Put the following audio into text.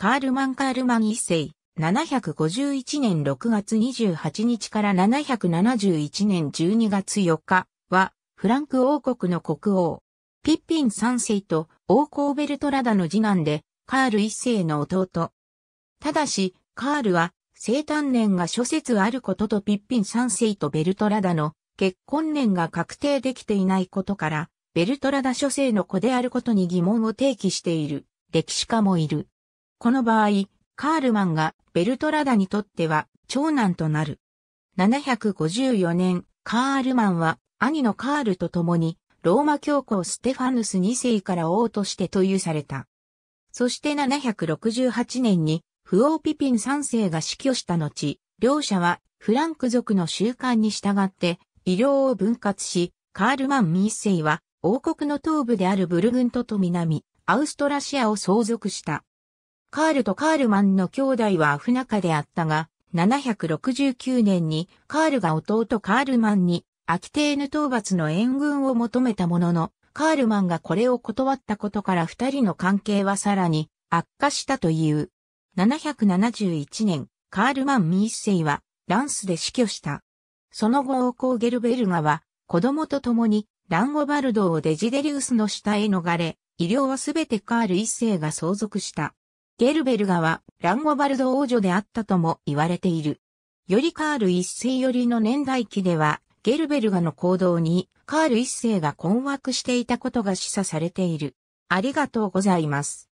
カールマン・カールマン一世、751年6月28日から771年12月4日は、フランク王国の国王。ピッピン三世と王侯ベルトラダの次男で、カール一世の弟。ただし、カールは、生誕年が諸説あることとピッピン三世とベルトラダの結婚年が確定できていないことから、ベルトラダ諸世の子であることに疑問を提起している歴史家もいる。この場合、カールマンがベルトラダにとっては長男となる。754年、カールマンは兄のカールと共にローマ教皇ステファヌス2世から王として投与された。そして768年にフオーピピン3世が死去した後、両者はフランク族の習慣に従って医療を分割し、カールマン2世は王国の東部であるブルグントと南、アウストラシアを相続した。カールとカールマンの兄弟は不仲であったが、769年にカールが弟カールマンにアキテーヌ討伐の援軍を求めたものの、カールマンがこれを断ったことから二人の関係はさらに悪化したという。771年、カールマン・ミーッセイはランスで死去した。その後、王侯ゲルベルガは子供と共にランゴバルドをデジデリウスの下へ逃れ、医療はすべてカール一世が相続した。ゲルベルガはランゴバルド王女であったとも言われている。よりカール一世よりの年代記では、ゲルベルガの行動にカール一世が困惑していたことが示唆されている。ありがとうございます。